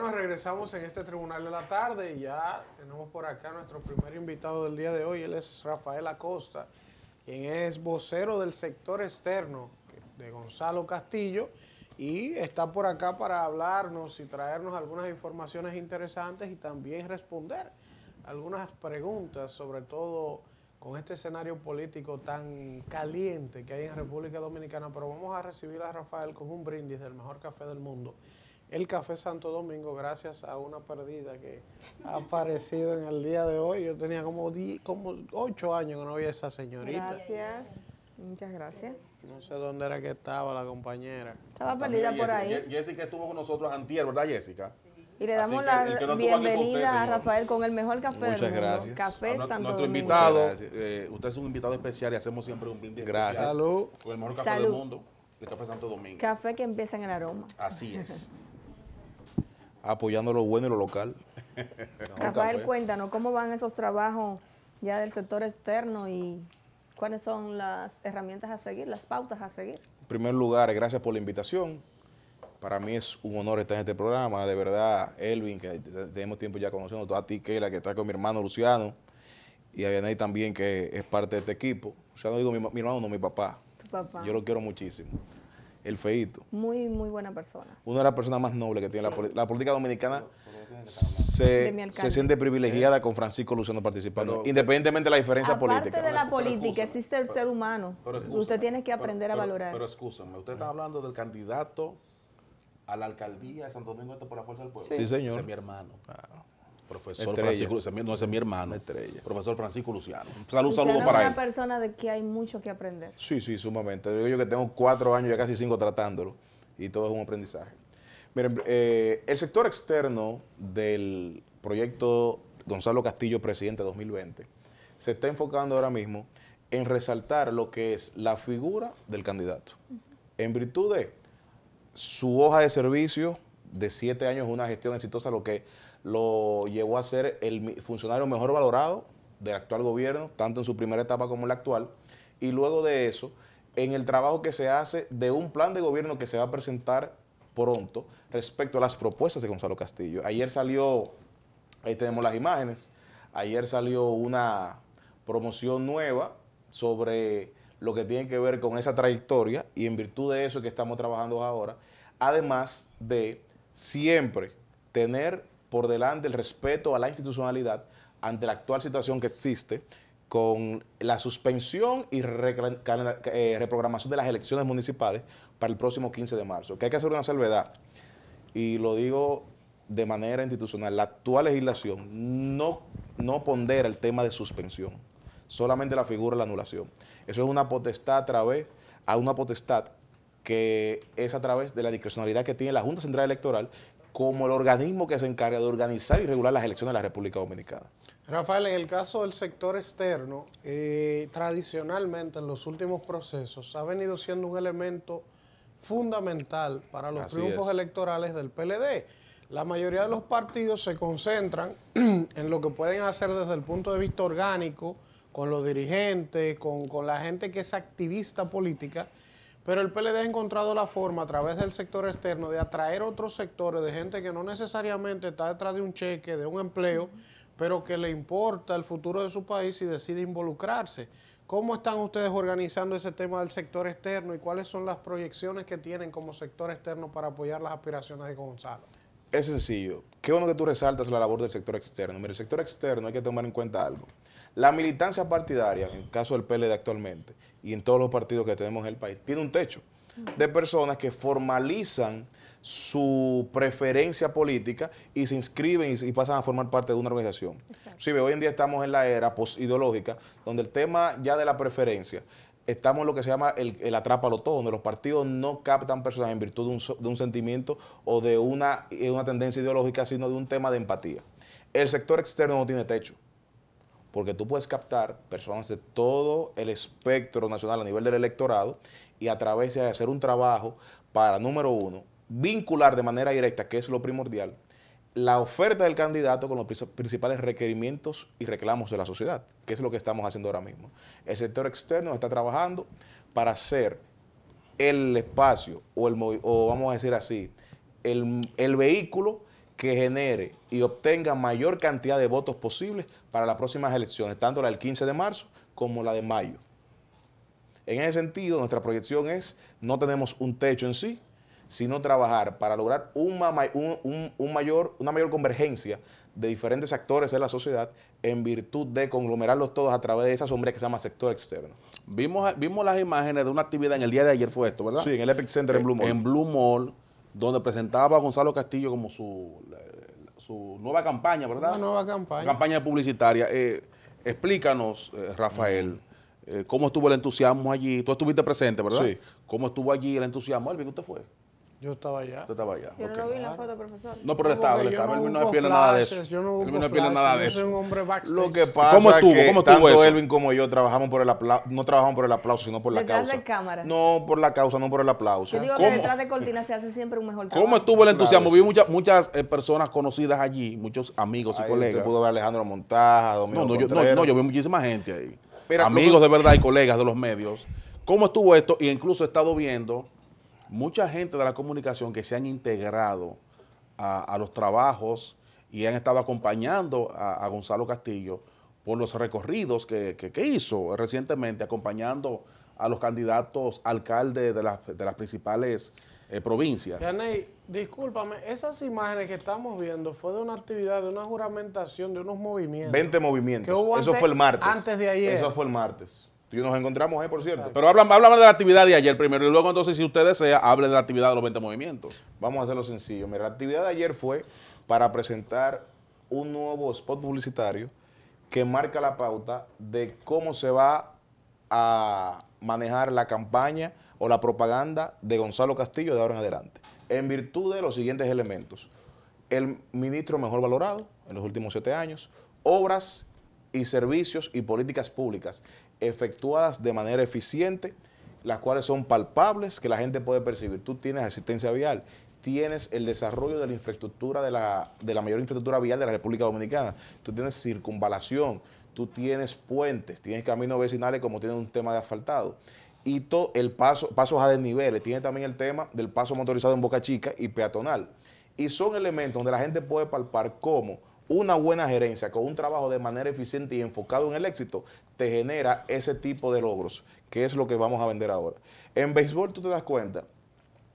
Bueno, regresamos en este tribunal de la tarde y ya tenemos por acá nuestro primer invitado del día de hoy. Él es Rafael Acosta, quien es vocero del sector externo de Gonzalo Castillo y está por acá para hablarnos y traernos algunas informaciones interesantes y también responder algunas preguntas, sobre todo con este escenario político tan caliente que hay en República Dominicana. Pero vamos a recibir a Rafael con un brindis del mejor café del mundo el Café Santo Domingo gracias a una perdida que ha aparecido en el día de hoy. Yo tenía como, como ocho años que no había esa señorita. Gracias. Muchas gracias. No sé dónde era que estaba la compañera. Estaba perdida por ahí. Jessica estuvo con nosotros antier, ¿verdad, Jessica? Y le damos la bienvenida a Rafael con el mejor café del mundo. gracias. Café Santo Nuestro invitado, eh, usted es un invitado especial y hacemos siempre un brindis gracias. Salud. Con el mejor café del mundo, el Café Santo Domingo. Café que empieza en el aroma. Así es. apoyando lo bueno y lo local. Rafael, cuéntanos, ¿cómo van esos trabajos ya del sector externo y cuáles son las herramientas a seguir, las pautas a seguir? En primer lugar, gracias por la invitación. Para mí es un honor estar en este programa. De verdad, Elvin, que tenemos tiempo ya conociendo, a ti, que está con mi hermano Luciano, y a Vianey también, que es parte de este equipo. O sea, no digo mi, hermano, no mi papá. papá. Yo lo quiero muchísimo el feito. Muy, muy buena persona. Una de las personas más nobles que tiene la, la, política dominicana. se, siente privilegiada ¿Eh? con Francisco Luciano participando, independientemente de la diferencia política. Aparte de la política, existe el ser humano. usted tiene que aprender a valorar. Pero escúchame, usted está hablando del candidato a la alcaldía de Santo Domingo esto por la fuerza del pueblo. Sí, señor. Ese es mi hermano. Profesor Francisco Luciano, no es mi hermano. Estrella. Profesor Francisco Luciano. Un saludo, para él. Es una persona de que hay mucho que aprender. Sí, sí, sumamente. Yo, que tengo cuatro años, ya casi cinco tratándolo, y todo es un aprendizaje. Miren, eh, el sector externo del proyecto Gonzalo Castillo, presidente 2020, se está enfocando ahora mismo en resaltar lo que es la figura del candidato. En virtud de su hoja de servicio de siete años, una gestión exitosa, lo que lo llevó a ser el funcionario mejor valorado del actual gobierno, tanto en su primera etapa como en la actual. Y luego de eso, en el trabajo que se hace de un plan de gobierno que se va a presentar pronto respecto a las propuestas de Gonzalo Castillo. Ayer salió, ahí tenemos las imágenes, ayer salió una promoción nueva sobre lo que tiene que ver con esa trayectoria y en virtud de eso que estamos trabajando ahora, además de siempre tener por delante el respeto a la institucionalidad ante la actual situación que existe con la suspensión y eh, reprogramación de las elecciones municipales para el próximo 15 de marzo. Que hay que hacer una salvedad, y lo digo de manera institucional, la actual legislación no, no pondera el tema de suspensión, solamente la figura de la anulación. Eso es una potestad a través, a una potestad que es a través de la discrecionalidad que tiene la Junta Central Electoral como el organismo que se encarga de organizar y regular las elecciones de la República Dominicana. Rafael, en el caso del sector externo, eh, tradicionalmente en los últimos procesos ha venido siendo un elemento fundamental para los triunfos electorales del PLD. La mayoría de los partidos se concentran en lo que pueden hacer desde el punto de vista orgánico, con los dirigentes, con, con la gente que es activista política pero el PLD ha encontrado la forma a través del sector externo de atraer otros sectores de gente que no necesariamente está detrás de un cheque, de un empleo, pero que le importa el futuro de su país y decide involucrarse. ¿Cómo están ustedes organizando ese tema del sector externo y cuáles son las proyecciones que tienen como sector externo para apoyar las aspiraciones de Gonzalo? Es sencillo. Qué bueno que tú resaltas la labor del sector externo. Mira, el sector externo hay que tomar en cuenta algo. La militancia partidaria, en el caso del PLD actualmente, y en todos los partidos que tenemos en el país, tiene un techo de personas que formalizan su preferencia política y se inscriben y, pasan a formar parte de una organización. Sí, hoy en día estamos en la era posideológica, donde el tema ya de la preferencia, estamos en lo que se llama el, el atrápalo todo, donde los partidos no captan personas en virtud de un, de un sentimiento o de una, eh, una tendencia ideológica, sino de un tema de empatía. El sector externo no tiene techo porque tú puedes captar personas de todo el espectro nacional a nivel del electorado y a través de hacer un trabajo para, número uno, vincular de manera directa, que es lo primordial, la oferta del candidato con los principales requerimientos y reclamos de la sociedad, que es lo que estamos haciendo ahora mismo. El sector externo está trabajando para hacer el espacio o, el, vamos a decir así, el, el vehículo que genere y obtenga mayor cantidad de votos posibles para las próximas elecciones, tanto la del 15 de marzo como la de mayo. En ese sentido, nuestra proyección es, no tenemos un techo en sí, sino trabajar para lograr una, un, mayor, una mayor convergencia de diferentes actores de la sociedad en virtud de conglomerarlos todos a través de esa sombra que se llama sector externo. Vimos, vimos las imágenes de una actividad en el día de ayer, fue esto, ¿verdad? Sí, en el Epic Center en eh, Blue Mall. En Blue Mall donde presentaba a Gonzalo Castillo como su, su nueva campaña, ¿verdad? nueva campaña. campaña publicitaria. Eh, explícanos, eh, Rafael, eh, cómo estuvo el entusiasmo allí. Tú estuviste presente, ¿verdad? Sí. ¿Cómo estuvo allí el entusiasmo? que ¿usted fue? Yo estaba allá. estaba allá. Yo no lo vi en la foto, profesor. No, pero estaba, él estaba. Él no pierde nada de eso. Yo no él no pierde nada de eso. un hombre backstage. Lo que pasa ¿Cómo estuvo? que tanto Elvin como yo trabajamos por el aplauso, no trabajamos por el aplauso, sino por la causa. de No por la causa, no por el aplauso. Yo digo ¿Cómo? que detrás de cortina se hace siempre un mejor trabajo. ¿Cómo estuvo el entusiasmo? Vi muchas, muchas eh, personas conocidas allí, muchos amigos y ahí colegas. pudo ver a Alejandro Montaja, Domingo no, no, yo, no, yo vi muchísima gente ahí. amigos de verdad y colegas de los medios. ¿Cómo estuvo esto? Y incluso he estado viendo mucha gente de la comunicación que se han integrado a, los trabajos y han estado acompañando a, Gonzalo Castillo por los recorridos que, hizo recientemente, acompañando a los candidatos alcaldes de las, de las principales eh, provincias. Yaney, discúlpame, esas imágenes que estamos viendo fue de una actividad, de una juramentación, de unos movimientos. 20 movimientos. Eso fue el martes. Antes de ayer. Eso fue el martes. Y nos encontramos ahí, por cierto. Pero háblame, de la actividad de ayer primero y luego entonces, si usted desea, hable de la actividad de los 20 movimientos. Vamos a hacerlo sencillo. Mira, la actividad de ayer fue para presentar un nuevo spot publicitario que marca la pauta de cómo se va a manejar la campaña o la propaganda de Gonzalo Castillo de ahora en adelante. En virtud de los siguientes elementos. El ministro mejor valorado en los últimos siete años, obras y servicios y políticas públicas efectuadas de manera eficiente, las cuales son palpables, que la gente puede percibir. Tú tienes asistencia vial, tienes el desarrollo de la infraestructura, de la, de la mayor infraestructura vial de la República Dominicana, tú tienes circunvalación, tú tienes puentes, tienes caminos vecinales como tienes un tema de asfaltado. Y todo el paso, pasos a desniveles, tiene también el tema del paso motorizado en Boca Chica y peatonal. Y son elementos donde la gente puede palpar cómo una buena gerencia con un trabajo de manera eficiente y enfocado en el éxito te genera ese tipo de logros, que es lo que vamos a vender ahora. En béisbol tú te das cuenta,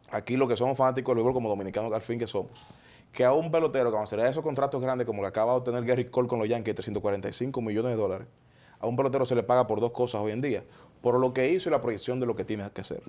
aquí lo que somos fanáticos del béisbol como dominicanos al fin que somos, que a un pelotero que da esos contratos grandes como que acaba de obtener Gary Cole con los Yankees, 345 millones de dólares, a un pelotero se le paga por dos cosas hoy en día, por lo que hizo y la proyección de lo que tiene que hacer.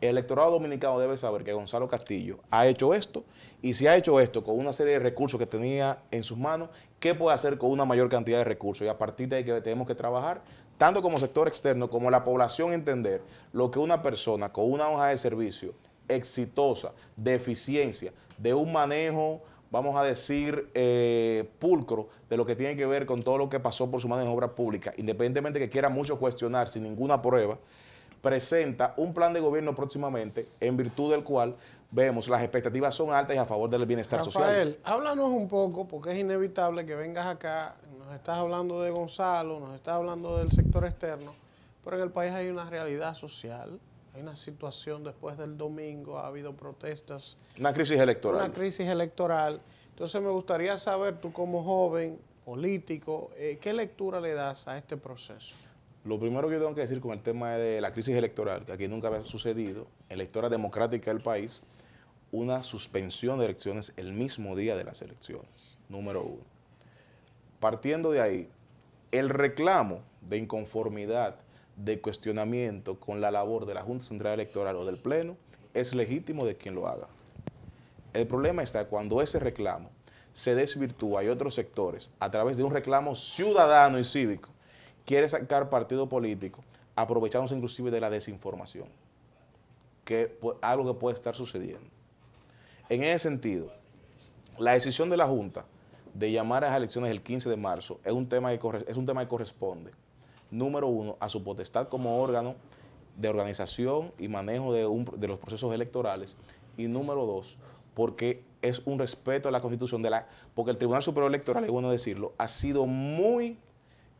El electorado dominicano debe saber que Gonzalo Castillo ha hecho esto y si ha hecho esto con una serie de recursos que tenía en sus manos, ¿qué puede hacer con una mayor cantidad de recursos? Y a partir de ahí que tenemos que trabajar, tanto como sector externo como la población, entender lo que una persona con una hoja de servicio exitosa, de eficiencia, de un manejo vamos a decir, eh, pulcro de lo que tiene que ver con todo lo que pasó por su mano en obras públicas, independientemente que quiera mucho cuestionar sin ninguna prueba, presenta un plan de gobierno próximamente en virtud del cual vemos las expectativas son altas y a favor del bienestar social. Rafael, háblanos un poco, porque es inevitable que vengas acá, nos estás hablando de Gonzalo, nos estás hablando del sector externo, pero en el país hay una realidad social, hay una situación después del domingo, ha habido protestas. Una crisis electoral. Una crisis electoral. Entonces me gustaría saber, tú como joven político, eh, ¿qué lectura le das a este proceso? Lo primero que yo tengo que decir con el tema de la crisis electoral, que aquí nunca había sucedido, en la democrática del país, una suspensión de elecciones el mismo día de las elecciones, número uno. Partiendo de ahí, el reclamo de inconformidad, de cuestionamiento con la labor de la Junta Central Electoral o del Pleno es legítimo de quien lo haga. El problema está cuando ese reclamo se desvirtúa y otros sectores a través de un reclamo ciudadano y cívico quiere sacar partido político, aprovechándose inclusive de la desinformación, que algo que puede estar sucediendo. En ese sentido, la decisión de la Junta de llamar a las elecciones el 15 de marzo es un tema que, es un tema que corresponde, número uno, a su potestad como órgano de organización y manejo de, los procesos electorales, y número dos, porque es un respeto a la Constitución de la, porque el Tribunal Superior Electoral, es bueno decirlo, ha sido muy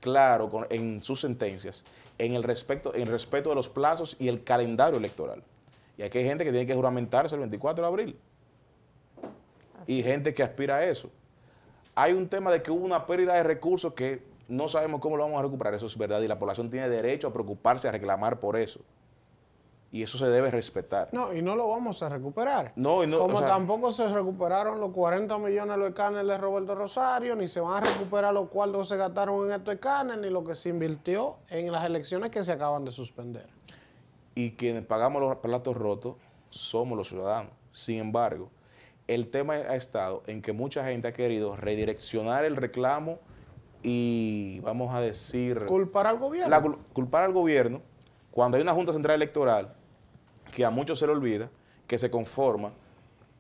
claro en sus sentencias en el respecto, en respeto de los plazos y el calendario electoral. Y aquí hay gente que tiene que juramentarse el 24 de abril. Y gente que aspira a eso. Hay un tema de que hubo una pérdida de recursos que no sabemos cómo lo vamos a recuperar. Eso es verdad. Y la población tiene derecho a preocuparse, a reclamar por eso y eso se debe respetar. No, y no lo vamos a recuperar. No, y no, Como tampoco se recuperaron los 40 millones de los escáneres de Roberto Rosario, ni se van a recuperar los cuartos que se gastaron en estos escáneres, ni lo que se invirtió en las elecciones que se acaban de suspender. Y quienes pagamos los platos rotos somos los ciudadanos. Sin embargo, el tema ha estado en que mucha gente ha querido redireccionar el reclamo y, vamos a decir... Culpar al gobierno. culpar al gobierno cuando hay una Junta Central Electoral que a muchos se le olvida, que se conforma,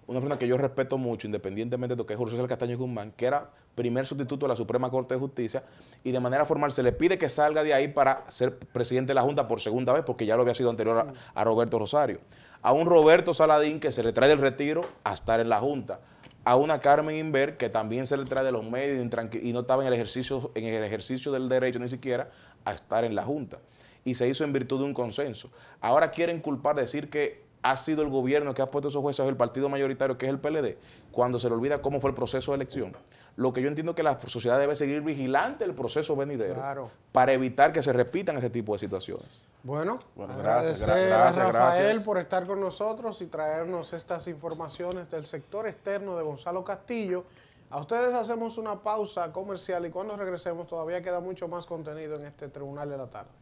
una persona que yo respeto mucho, independientemente de lo que es José César Castaño Guzmán, que era primer sustituto de la Suprema Corte de Justicia, y de manera formal se le pide que salga de ahí para ser presidente de la Junta por segunda vez, porque ya lo había sido anterior a, Roberto Rosario. A un Roberto Saladín que se le trae del retiro a estar en la Junta a una Carmen Inver que también se le trae de los medios y no estaba en el ejercicio, en el ejercicio del derecho ni siquiera a estar en la Junta y se hizo en virtud de un consenso. Ahora quieren culpar, decir que ha sido el gobierno que ha puesto esos jueces, el partido mayoritario que es el PLD, cuando se le olvida cómo fue el proceso de elección. Lo que yo entiendo que la sociedad debe seguir vigilante el proceso venidero para evitar que se repitan ese tipo de situaciones. Bueno, gracias, gracias, a Rafael por estar con nosotros y traernos estas informaciones del sector externo de Gonzalo Castillo. A ustedes hacemos una pausa comercial y cuando regresemos todavía queda mucho más contenido en este Tribunal de la Tarde.